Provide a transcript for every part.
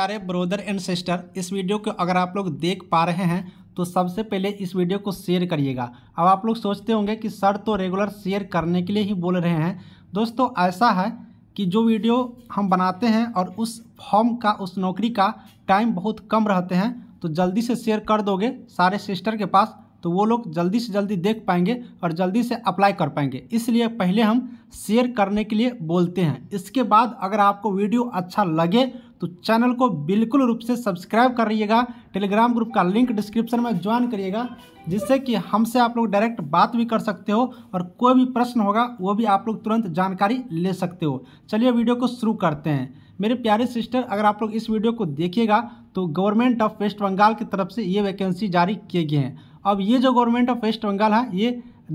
प्यारे brother and sister इस video को अगर आप लोग देख पा रहे हैं तो सबसे पहले इस वीडियो को शेयर करिएगा अब आप लोग सोचते होंगे कि सर तो रेगुलर शेयर करने के लिए ही बोल रहे हैं दोस्तों ऐसा है कि जो वीडियो हम बनाते हैं और उस फॉर्म का उस नौकरी का टाइम बहुत कम रहते हैं तो जल्दी से शेयर कर दोगे सारे सिस्टर के पास तो वो लोग जल्दी से जल्दी देख पाएंगे और जल्दी से अप्लाई कर पाएंगे इसलिए पहले हम शेयर करने के लिए बोलते हैं इसके बाद अगर आपको वीडियो अच्छा लगे तो चैनल को बिल्कुल रूप से सब्सक्राइब करिएगा टेलीग्राम ग्रुप का लिंक डिस्क्रिप्शन में ज्वाइन करिएगा जिससे कि हमसे आप लोग डायरेक्ट बात भी कर सकते हो और कोई भी प्रश्न होगा वो भी आप लोग तुरंत जानकारी ले सकते हो चलिए वीडियो को शुरू करते हैं मेरे प्यारे सिस्टर अगर आप लोग इस वीडियो को देखिएगा तो गवर्नमेंट ऑफ वेस्ट बंगाल की तरफ से ये वैकेंसी जारी किए गए हैं अब ये जो गवर्नमेंट ऑफ वेस्ट बंगाल है ये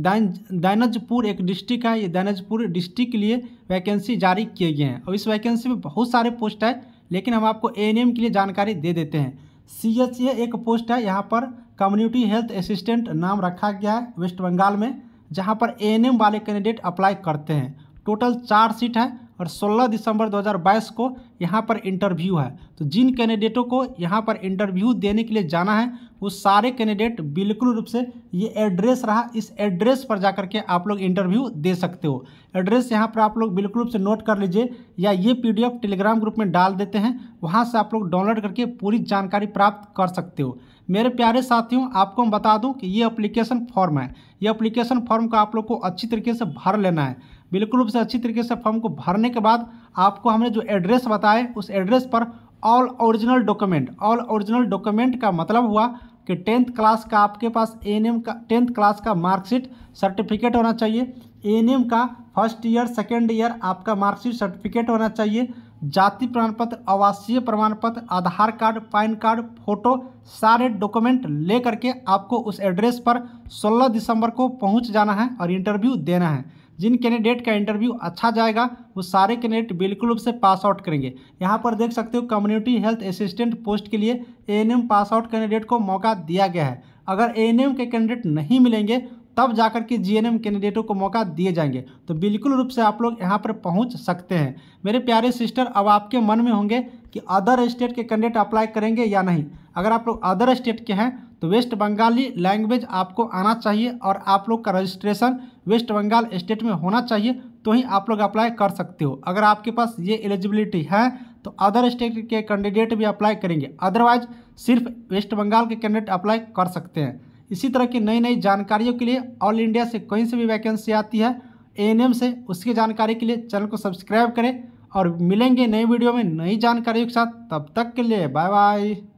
दाइन दैनजपुर एक डिस्ट्रिक्ट है ये दैनजपुर डिस्ट्रिक्ट के लिए वैकेंसी जारी किए गए हैं और इस वैकेंसी में बहुत सारे पोस्ट है लेकिन हम आपको ए के लिए जानकारी दे देते हैं सी ए एक पोस्ट है यहाँ पर कम्युनिटी हेल्थ असिस्टेंट नाम रखा गया है वेस्ट बंगाल में जहाँ पर ए वाले कैंडिडेट अप्लाई करते हैं टोटल चार सीट है और 16 दिसंबर 2022 को यहाँ पर इंटरव्यू है तो जिन कैंडिडेटों को यहाँ पर इंटरव्यू देने के लिए जाना है वो सारे कैंडिडेट बिल्कुल रूप से ये एड्रेस रहा इस एड्रेस पर जा के आप लोग इंटरव्यू दे सकते हो एड्रेस यहाँ पर आप लोग बिल्कुल रूप से नोट कर लीजिए या ये पी टेलीग्राम ग्रुप में डाल देते हैं वहाँ से आप लोग डाउनलोड करके पूरी जानकारी प्राप्त कर सकते हो मेरे प्यारे साथियों आपको हम बता दूं कि ये अप्लीकेशन फॉर्म है ये अप्लीकेशन फॉर्म का आप लोग को अच्छी तरीके से भर लेना है बिल्कुल रूप से अच्छी तरीके से फॉर्म को भरने के बाद आपको हमने जो एड्रेस बताए उस एड्रेस पर all original document all original document का मतलब हुआ कि टेंथ क्लास का आपके पास ए का टेंथ क्लास का मार्कशीट सर्टिफिकेट होना चाहिए ए का फर्स्ट ईयर सेकेंड ईयर आपका मार्कशीट सर्टिफिकेट होना चाहिए जाति प्रमाण पत्र आवासीय प्रमाण पत्र Aadhaar card PAN card photo सारे डॉक्यूमेंट ले करके आपको उस एड्रेस पर 16 दिसंबर को पहुंच जाना है और इंटरव्यू देना है जिन कैंडिडेट का इंटरव्यू अच्छा जाएगा वो सारे कैंडिडेट बिल्कुल रूप से पास आउट करेंगे यहाँ पर देख सकते हो कम्युनिटी हेल्थ असिस्टेंट पोस्ट के लिए ए पास आउट कैंडिडेट को मौका दिया गया है अगर ए के कैंडिडेट नहीं मिलेंगे तब जाकर के जीएनएम कैंडिडेटों को मौका दिए जाएंगे तो बिल्कुल रूप से आप लोग यहाँ पर पहुँच सकते हैं मेरे प्यारे सिस्टर अब आपके मन में होंगे कि अदर स्टेट के कैंडिडेट अप्लाई करेंगे या नहीं अगर आप लोग अदर स्टेट के हैं तो वेस्ट बंगाली लैंग्वेज आपको आना चाहिए और आप लोग का रजिस्ट्रेशन वेस्ट बंगाल स्टेट में होना चाहिए तो ही आप लोग अप्लाई कर सकते हो अगर आपके पास ये एलिजिबिलिटी है तो अदर स्टेट के कैंडिडेट भी अप्लाई करेंगे अदरवाइज सिर्फ वेस्ट बंगाल के कैंडिडेट अप्लाई कर सकते हैं इसी तरह की नई नई जानकारियों के लिए ऑल इंडिया से कहीं से भी वैकेंसी आती है एएनएम से उसकी जानकारी के लिए चैनल को सब्सक्राइब करें और मिलेंगे नए वीडियो में नई जानकारियों के साथ तब तक के लिए बाय बाय